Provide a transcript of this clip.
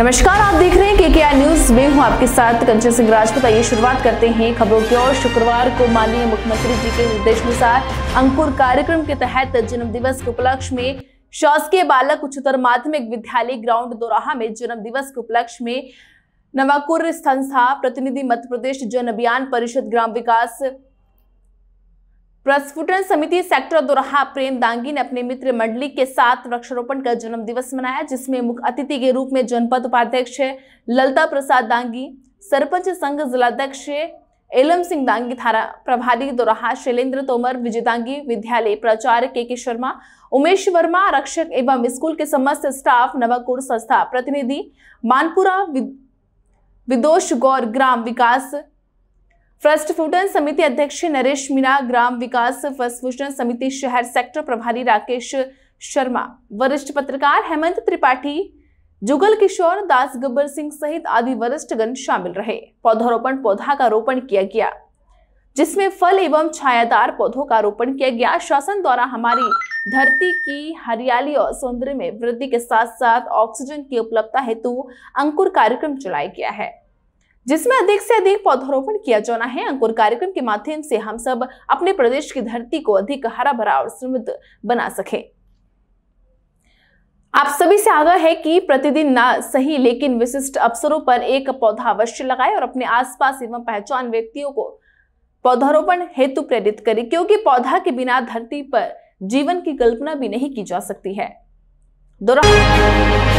नमस्कार आप देख रहे हैं केके के न्यूज में हूं आपके साथ कंचन सिंह राजपूत आइए शुरुआत करते हैं खबरों की और शुक्रवार को माननीय मुख्यमंत्री जी के निर्देश अनुसार अंकुर कार्यक्रम के तहत जन्म दिवस के उपलक्ष्य में शासकीय बालक उच्चतर माध्यमिक विद्यालय ग्राउंड दोराहा में जन्म दिवस के उपलक्ष्य में नवाकुर संस्था प्रतिनिधि मध्य प्रदेश जन अभियान परिषद ग्राम विकास प्रस्फुटन समिति सेक्टर दोरहा प्रेम दांगी ने अपने मित्र मंडली के साथ वृक्षारोपण का जन्म दिवस मनाया जिसमें मुख्य अतिथि के रूप में जनपद उपाध्यक्ष ललता प्रसाद दांगी सरपंच संघ जिलाध्यक्ष एलम सिंह दांगी थारा प्रभारी दोरहा शैलेंद्र तोमर विजय दांगी विद्यालय प्राचार्य के के शर्मा उमेश वर्मा रक्षक एवं स्कूल के समस्त स्टाफ नवाकुर संस्था प्रतिनिधि मानपुरा विदोष गौर ग्राम विकास फर्स्ट फूटन समिति अध्यक्ष नरेश मीणा ग्राम विकास फर्स्ट फूटन समिति शहर सेक्टर प्रभारी राकेश शर्मा वरिष्ठ पत्रकार हेमंत त्रिपाठी जुगल किशोर दास गब्बर सिंह सहित आदि गण शामिल रहे पौधारोपण पौधा का रोपण किया गया जिसमें फल एवं छायादार पौधों का रोपण किया गया शासन द्वारा हमारी धरती की हरियाली और सौंदर्य में वृद्धि के साथ साथ ऑक्सीजन की उपलब्धता हेतु अंकुर कार्यक्रम चलाया गया है जिसमें अधिक से अधिक पौधारोपण किया जाना है अंकुर कार्यक्रम के माध्यम से हम सब अपने प्रदेश की धरती को अधिक हरा भरा और समृद्ध बना सके आप सभी से आग्रह है कि प्रतिदिन ना सही लेकिन विशिष्ट अवसरों पर एक पौधा अवश्य लगाएं और अपने आसपास एवं पहचान व्यक्तियों को पौधारोपण हेतु प्रेरित करें क्योंकि पौधा के बिना धरती पर जीवन की कल्पना भी नहीं की जा सकती है दोहरा